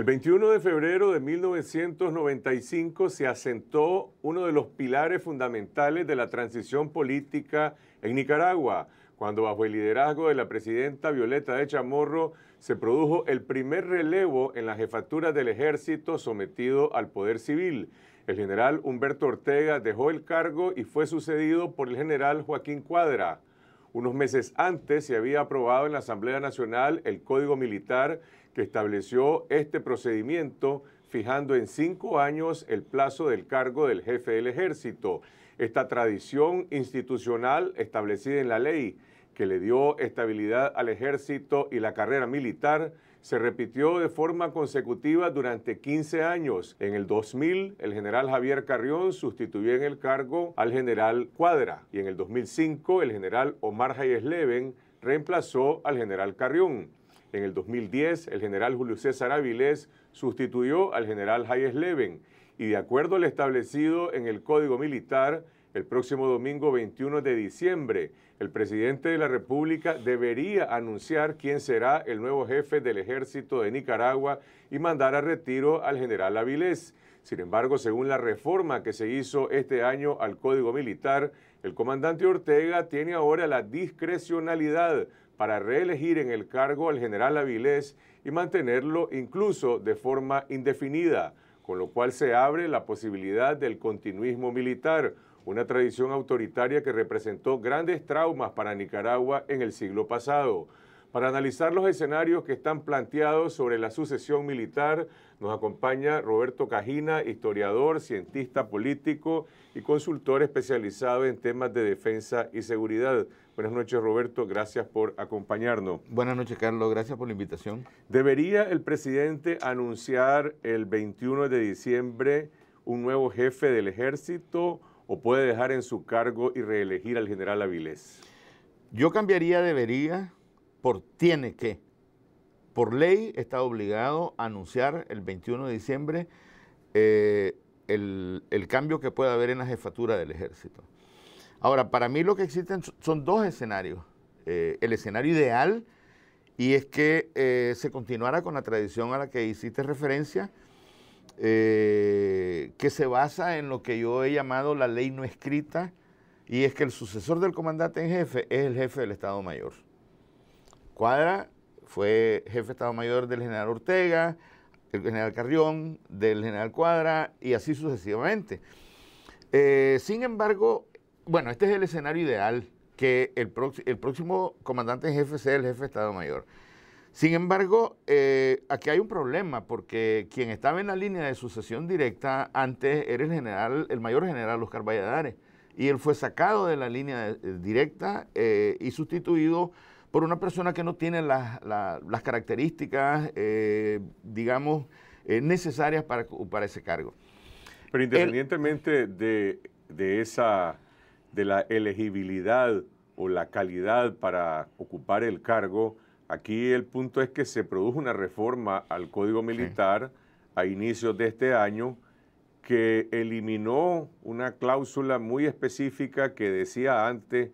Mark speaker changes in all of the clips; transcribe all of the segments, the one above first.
Speaker 1: El 21 de febrero de 1995 se asentó uno de los pilares fundamentales de la transición política en Nicaragua, cuando bajo el liderazgo de la presidenta Violeta de Chamorro se produjo el primer relevo en la jefatura del ejército sometido al poder civil. El general Humberto Ortega dejó el cargo y fue sucedido por el general Joaquín Cuadra. Unos meses antes se había aprobado en la Asamblea Nacional el Código Militar que estableció este procedimiento fijando en cinco años el plazo del cargo del jefe del ejército. Esta tradición institucional establecida en la ley que le dio estabilidad al ejército y la carrera militar se repitió de forma consecutiva durante 15 años. En el 2000, el general Javier Carrión sustituyó en el cargo al general Cuadra y en el 2005 el general Omar Hayes Leven reemplazó al general Carrión. En el 2010, el general Julio César Avilés sustituyó al general Hayes Leven y de acuerdo al establecido en el Código Militar, el próximo domingo 21 de diciembre, el presidente de la República debería anunciar quién será el nuevo jefe del ejército de Nicaragua y mandar a retiro al general Avilés. Sin embargo, según la reforma que se hizo este año al Código Militar, el comandante Ortega tiene ahora la discrecionalidad para reelegir en el cargo al general Avilés y mantenerlo incluso de forma indefinida, con lo cual se abre la posibilidad del continuismo militar una tradición autoritaria que representó grandes traumas para Nicaragua en el siglo pasado. Para analizar los escenarios que están planteados sobre la sucesión militar, nos acompaña Roberto Cajina, historiador, cientista político y consultor especializado en temas de defensa y seguridad. Buenas noches, Roberto. Gracias por acompañarnos. Buenas noches, Carlos. Gracias por la invitación. ¿Debería el presidente anunciar el 21 de diciembre un nuevo jefe del ejército? o puede dejar en su cargo y reelegir al general Avilés? Yo cambiaría debería por tiene que. Por ley está
Speaker 2: obligado a anunciar el 21 de diciembre eh, el, cambio que pueda haber en la jefatura del ejército. Ahora, para mí lo que existen son dos escenarios. Eh, el escenario ideal y es que eh, se continuara con la tradición a la que hiciste referencia, eh, que se basa en lo que yo he llamado la ley no escrita, y es que el sucesor del comandante en jefe es el jefe del Estado Mayor. Cuadra fue jefe de Estado Mayor del general Ortega, el general Carrión, del general Cuadra, y así sucesivamente. Eh, sin embargo, bueno, este es el escenario ideal, que el, el próximo comandante en jefe sea el jefe de Estado Mayor. Sin embargo, eh, aquí hay un problema porque quien estaba en la línea de sucesión directa antes era el general, el mayor general Oscar Valladares, y él fue sacado de la línea eh, directa eh, y sustituido por una persona que no tiene las, características,
Speaker 1: digamos, necesarias para, ocupar ese cargo. Pero independientemente de, de esa, de la elegibilidad o la calidad para ocupar el cargo, Aquí el punto es que se produjo una reforma al Código Militar a inicios de este año que eliminó una cláusula muy específica que decía antes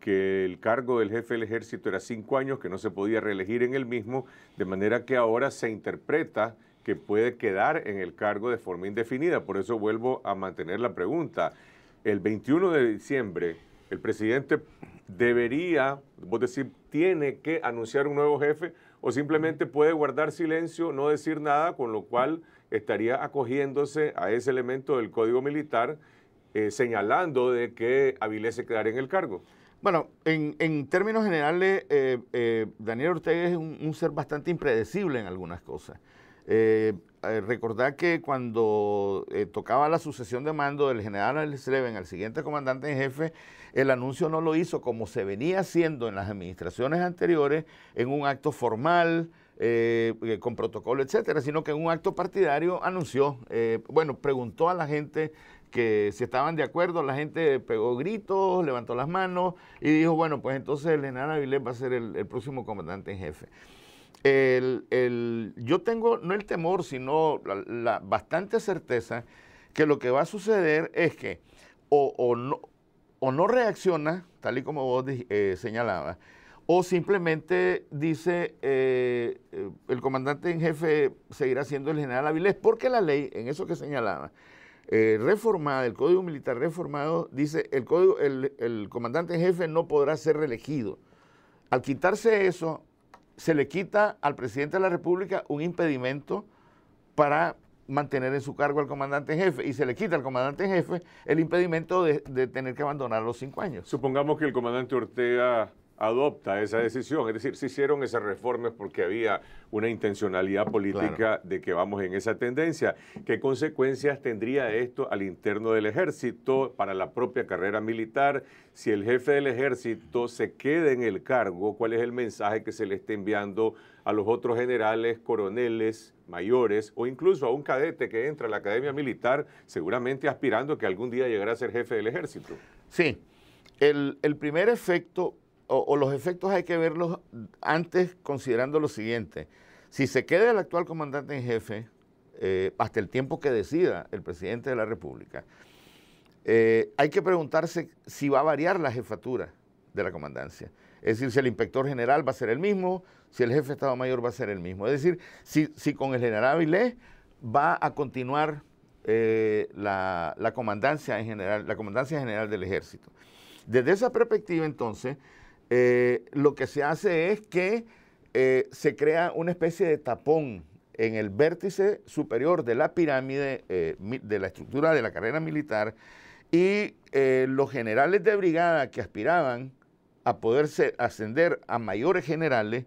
Speaker 1: que el cargo del jefe del ejército era cinco años, que no se podía reelegir en el mismo, de manera que ahora se interpreta que puede quedar en el cargo de forma indefinida. Por eso vuelvo a mantener la pregunta. El 21 de diciembre, el presidente debería, vos decir, tiene que anunciar un nuevo jefe o simplemente puede guardar silencio, no decir nada, con lo cual estaría acogiéndose a ese elemento del Código Militar, eh, señalando de que Avilés se quedaría en el cargo. Bueno, en,
Speaker 2: términos generales, eh, eh, Daniel Ortega es un, un, ser bastante impredecible en algunas cosas. Eh, recordar que cuando eh, tocaba la sucesión de mando del general Sleven al siguiente comandante en jefe, el anuncio no lo hizo como se venía haciendo en las administraciones anteriores, en un acto formal, eh, con protocolo, etcétera, sino que en un acto partidario anunció, bueno, preguntó a la gente que si estaban de acuerdo, la gente pegó gritos, levantó las manos y dijo, bueno, pues entonces el general Avilés va a ser el próximo comandante en jefe el, yo tengo no el temor, sino la, bastante certeza que lo que va a suceder es que o, no, o no reacciona, tal y como vos eh, señalabas, o simplemente dice eh, eh, el comandante en jefe seguirá siendo el general Avilés, porque la ley, en eso que señalaba, reformada, el Código Militar reformado, dice el, código, el, el comandante en jefe no podrá ser reelegido. Al quitarse eso, se le quita al presidente de la República un impedimento para mantener en su cargo al comandante en jefe y se le quita al comandante en jefe el impedimento de, de tener que abandonar los cinco años.
Speaker 1: Supongamos que el comandante Ortega adopta esa decisión. Es decir, se hicieron esas reformas porque había una intencionalidad política de que vamos en esa tendencia. ¿Qué consecuencias tendría esto al interno del ejército para la propia carrera militar? Si el jefe del ejército se queda en el cargo, ¿cuál es el mensaje que se le está enviando a los otros generales, coroneles, mayores o incluso a un cadete que entra a la academia militar, seguramente aspirando que algún día llegará a ser jefe del ejército?
Speaker 2: Sí. el primer efecto o, los efectos hay que verlos antes considerando lo siguiente. Si se queda el actual comandante en jefe eh, hasta el tiempo que decida el presidente de la República, eh, hay que preguntarse si va a variar la jefatura de la comandancia. Es decir, si el inspector general va a ser el mismo, si el jefe de Estado Mayor va a ser el mismo. Es decir, si, con el general Avilés va a continuar eh, la, comandancia en general, la comandancia general del ejército. Desde esa perspectiva, entonces, eh, lo que se hace es que eh, se crea una especie de tapón en el vértice superior de la pirámide, eh, de la estructura de la carrera militar, y los generales de brigada que aspiraban a poderse ascender a mayores generales,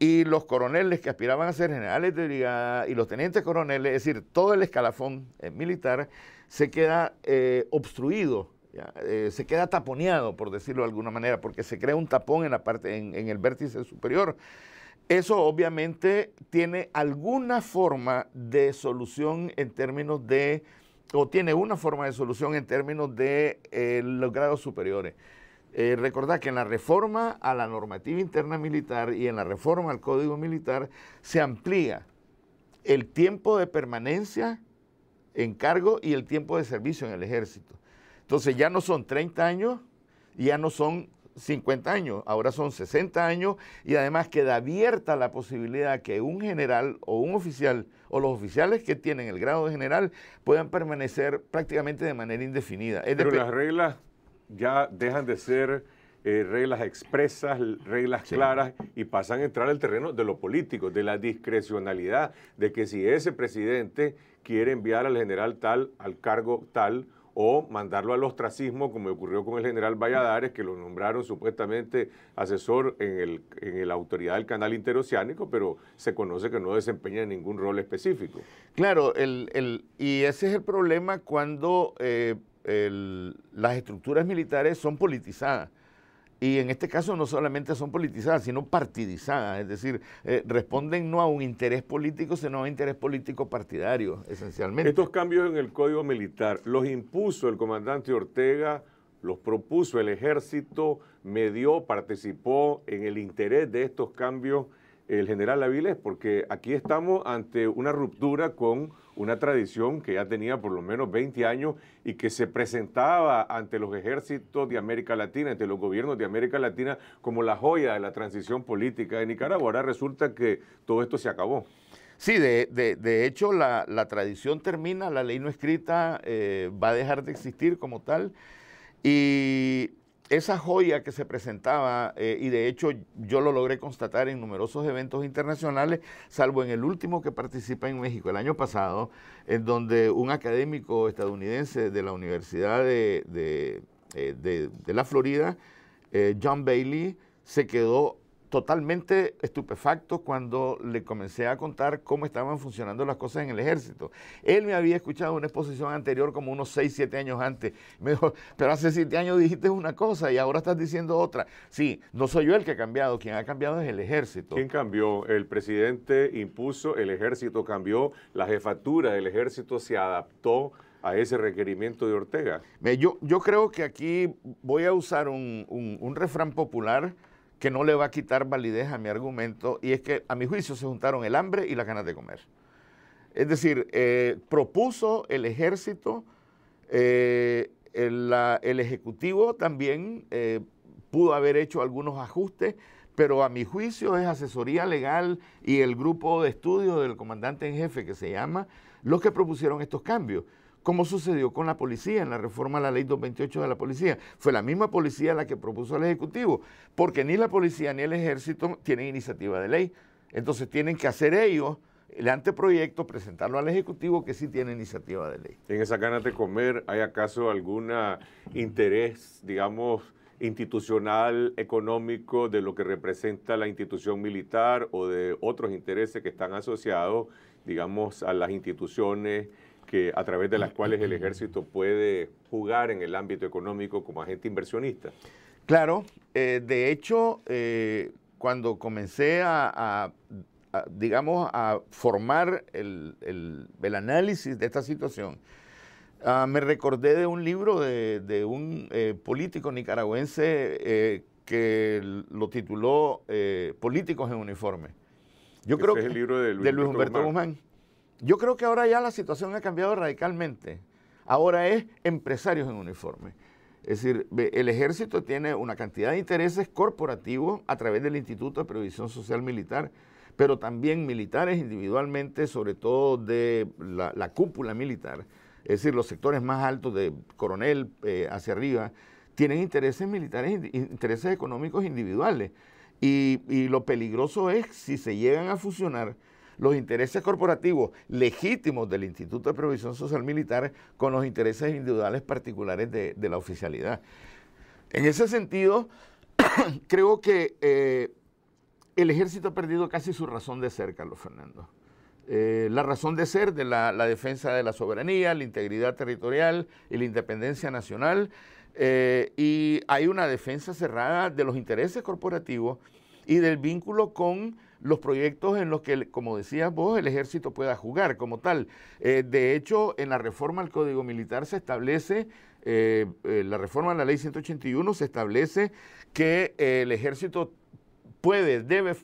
Speaker 2: y los coroneles que aspiraban a ser generales de brigada y los tenientes coroneles, es decir, todo el escalafón militar se queda obstruido eh, se queda taponeado, por decirlo de alguna manera, porque se crea un tapón en, la parte, en, el vértice superior. Eso obviamente tiene alguna forma de solución en términos de, o tiene una forma de solución en términos de eh, los grados superiores. Eh, recordad que en la reforma a la normativa interna militar y en la reforma al código militar se amplía el tiempo de permanencia en cargo y el tiempo de servicio en el ejército. Entonces ya no son 30 años, ya no son 50 años, ahora son 60 años y además queda abierta la posibilidad que un general o un oficial o los oficiales que tienen el grado de general puedan permanecer prácticamente
Speaker 1: de manera indefinida. Pero las reglas ya dejan de ser eh, reglas expresas, reglas claras y pasan a entrar al terreno de lo político, de la discrecionalidad, de que si ese presidente quiere enviar al general tal al cargo tal, o mandarlo al ostracismo, como ocurrió con el general Valladares, que lo nombraron supuestamente asesor en, la autoridad del canal interoceánico, pero se conoce que no desempeña ningún rol específico. Claro, el, el, y ese es el problema cuando
Speaker 2: eh, las estructuras militares son politizadas y en este caso no solamente son politizadas, sino partidizadas, es decir, eh, responden no a un interés político, sino a un interés político partidario,
Speaker 1: esencialmente. Estos cambios en el Código Militar, ¿los impuso el comandante Ortega, los propuso el ejército, medió, participó en el interés de estos cambios el general Avilés, porque aquí estamos ante una ruptura con una tradición que ya tenía por lo menos 20 años y que se presentaba ante los ejércitos de América Latina, ante los gobiernos de América Latina, como la joya de la transición política de Nicaragua. Ahora resulta que todo esto se acabó. Sí, de, hecho la, tradición termina, la ley no escrita eh,
Speaker 2: va a dejar de existir como tal. Y esa joya que se presentaba, eh, y de hecho yo lo logré constatar en numerosos eventos internacionales, salvo en el último que participé en México el año pasado, en donde un académico estadounidense de la Universidad de, eh, la Florida, eh, John Bailey, se quedó totalmente estupefacto cuando le comencé a contar cómo estaban funcionando las cosas en el ejército. Él me había escuchado una exposición anterior como unos 6, 7 años antes. Me dijo, pero hace 7 años dijiste una cosa y ahora estás diciendo otra. Sí,
Speaker 1: no soy yo el que ha cambiado, quien ha cambiado es el ejército. ¿Quién cambió? El presidente impuso, el ejército cambió, la jefatura del ejército se adaptó a ese requerimiento de Ortega.
Speaker 2: Yo, yo creo que aquí voy a usar un refrán popular que no le va a quitar validez a mi argumento, y es que a mi juicio se juntaron el hambre y las ganas de comer. Es decir, eh, propuso el ejército, eh, el, Ejecutivo también eh, pudo haber hecho algunos ajustes, pero a mi juicio es asesoría legal y el grupo de estudio del comandante en jefe que se llama, los que propusieron estos cambios como sucedió con la policía en la reforma a la ley 228 de la policía. Fue la misma policía la que propuso al Ejecutivo, porque ni la policía ni el ejército tienen iniciativa de ley. Entonces tienen que hacer ellos
Speaker 1: el anteproyecto, presentarlo al Ejecutivo que sí tiene iniciativa de ley. En esa ganas de comer, ¿hay acaso algún interés, digamos, institucional, económico, de lo que representa la institución militar o de otros intereses que están asociados, digamos, a las instituciones? a través de las ah, cuales el eh, ejército puede jugar en el ámbito económico como agente inversionista. Claro, eh, de
Speaker 2: hecho, eh, cuando comencé a, digamos, a formar el, análisis de esta situación, ah, me recordé de un libro de, un político nicaragüense que lo tituló Políticos en Uniforme. Yo Ese creo es el libro de Luis, Humberto Guzmán yo creo que ahora ya la situación ha cambiado radicalmente. Ahora es empresarios en uniforme. Es decir, el ejército tiene una cantidad de intereses corporativos a través del Instituto de Previsión Social Militar, pero también militares individualmente, sobre todo de la, cúpula militar, es decir, los sectores más altos de coronel eh, hacia arriba, tienen intereses militares, intereses económicos individuales. Y, y lo peligroso es si se llegan a fusionar, los intereses corporativos legítimos del Instituto de Previsión Social Militar con los intereses individuales particulares de, la oficialidad. En ese sentido, creo que eh, el ejército ha perdido casi su razón de ser, Carlos Fernando. Eh, la razón de ser de la, defensa de la soberanía, la integridad territorial y la independencia nacional. Eh, y hay una defensa cerrada de los intereses corporativos y del vínculo con los proyectos en los que, como decías vos, el ejército pueda jugar como tal. Eh, de hecho, en la reforma al Código Militar se establece, eh, eh, la reforma a la Ley 181 se establece que el ejército puede, debe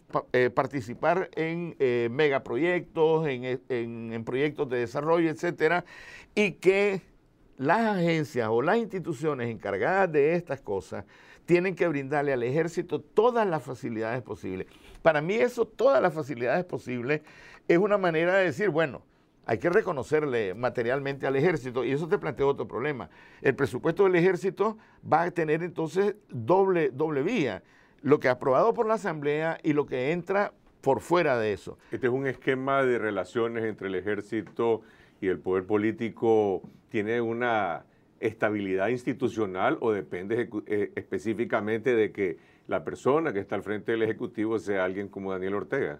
Speaker 2: participar en megaproyectos, en, en, proyectos de desarrollo, etcétera, y que las agencias o las instituciones encargadas de estas cosas tienen que brindarle al ejército todas las facilidades posibles. Para mí eso, todas las facilidades posibles, es una manera de decir, bueno, hay que reconocerle materialmente al ejército y eso te plantea otro problema. El presupuesto del ejército va a tener entonces doble, vía,
Speaker 1: lo que ha aprobado por la Asamblea y lo que entra por fuera de eso. Este es un esquema de relaciones entre el ejército y el poder político, tiene una estabilidad institucional o depende eh, específicamente de que la persona que está al frente del Ejecutivo sea alguien como Daniel Ortega?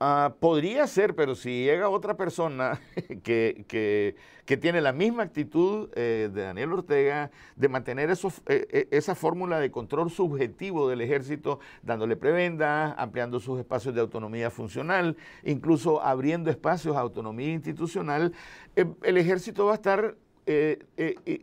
Speaker 1: Ah, podría ser, pero si llega otra persona que, tiene la misma actitud
Speaker 2: eh, de Daniel Ortega de mantener eh, esa fórmula de control subjetivo del ejército, dándole prebendas, ampliando sus espacios de autonomía funcional, incluso abriendo espacios a autonomía institucional, el ejército va a estar eh, eh, e,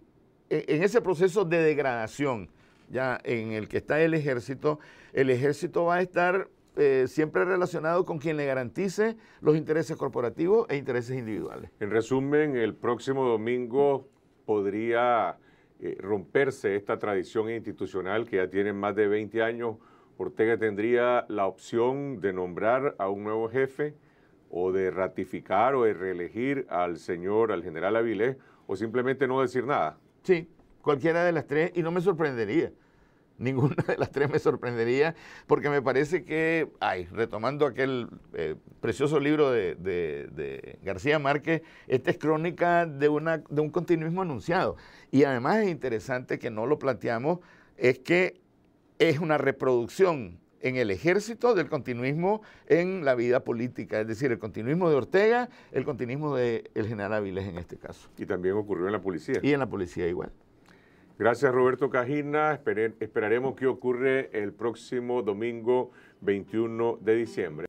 Speaker 2: en ese proceso de degradación ya en el que está el ejército, el ejército va a estar eh, siempre relacionado con quien le garantice los intereses corporativos e intereses individuales.
Speaker 1: En resumen, el próximo domingo podría romperse esta tradición institucional que ya tiene más de 20 años. Ortega tendría la opción de nombrar a un nuevo jefe o de ratificar o de reelegir al señor, al general Avilés, o simplemente no decir nada.
Speaker 2: Sí, cualquiera de las tres, y no me sorprendería. Ninguna de las tres me sorprendería, porque me parece que, ay, retomando aquel eh, precioso libro de, García Márquez, esta es crónica de, una, de un continuismo anunciado. Y además es interesante que no lo planteamos, es que es una reproducción en el ejército del continuismo en la vida política, es decir, el continuismo de Ortega, el continuismo del general Avilés en este caso.
Speaker 1: Y también ocurrió en la policía. Y en la policía igual. Gracias Roberto Cajina, esperaremos qué ocurre el próximo domingo 21 de diciembre.